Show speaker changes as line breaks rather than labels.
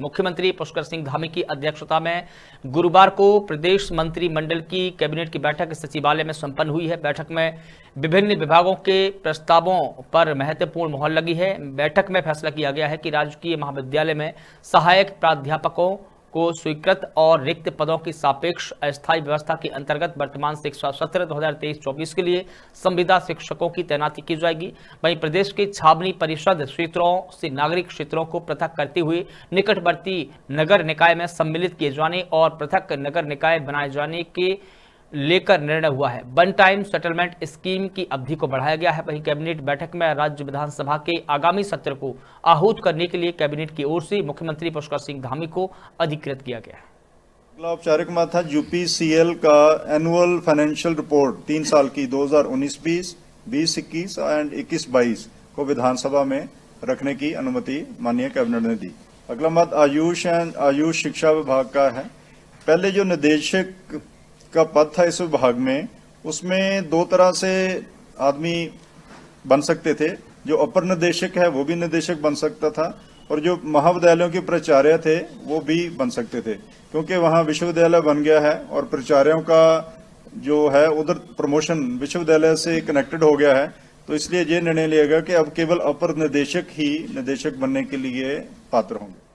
मुख्यमंत्री पुष्कर सिंह धामी की अध्यक्षता में गुरुवार को प्रदेश मंत्रिमंडल की कैबिनेट की बैठक सचिवालय में संपन्न हुई है बैठक में विभिन्न विभागों के प्रस्तावों पर महत्वपूर्ण मोहर लगी है बैठक में फैसला किया गया है कि राजकीय महाविद्यालय में सहायक प्राध्यापकों को स्वीकृत और रिक्त पदों की सापेक्ष अस्थायी व्यवस्था के अंतर्गत वर्तमान शिक्षा सत्र 2023-24 के लिए संविदा शिक्षकों की तैनाती की जाएगी वहीं प्रदेश के छावनी परिषद क्षेत्रों से नागरिक क्षेत्रों को पृथक करते हुए निकटवर्ती नगर निकाय में सम्मिलित किए जाने और पृथक नगर निकाय बनाए जाने के लेकर निर्णय हुआ है वन टाइम सेटलमेंट स्कीम की अवधि को बढ़ाया गया है वहीं कैबिनेट बैठक में राज्य विधानसभा के आगामी सत्र को आहूत करने के लिए कैबिनेट की ओर से मुख्यमंत्री पुष्कर सिंह धामी को अधिकृत किया गया है
अगला औपचारिक मत था यूपीसीएल का एनुअल फाइनेंशियल रिपोर्ट तीन साल की 2019-20, बीस 21 एंड 21-22 को विधानसभा में रखने की अनुमति माननीय कैबिनेट ने दी अगला मत आयुष एंड आयुष शिक्षा विभाग का है पहले जो निदेशक का पद था इस विभाग में उसमें दो तरह से आदमी बन सकते थे जो अपर निदेशक है वो भी निदेशक बन सकता था और जो महाविद्यालयों के प्राचार्य थे वो भी बन सकते थे क्योंकि वहां विश्वविद्यालय बन गया है और प्राचार्यों का जो है उधर प्रमोशन विश्वविद्यालय से कनेक्टेड हो गया है तो इसलिए ये निर्णय लिया गया कि अब केवल अपर निदेशक ही निदेशक बनने के लिए पात्र होंगे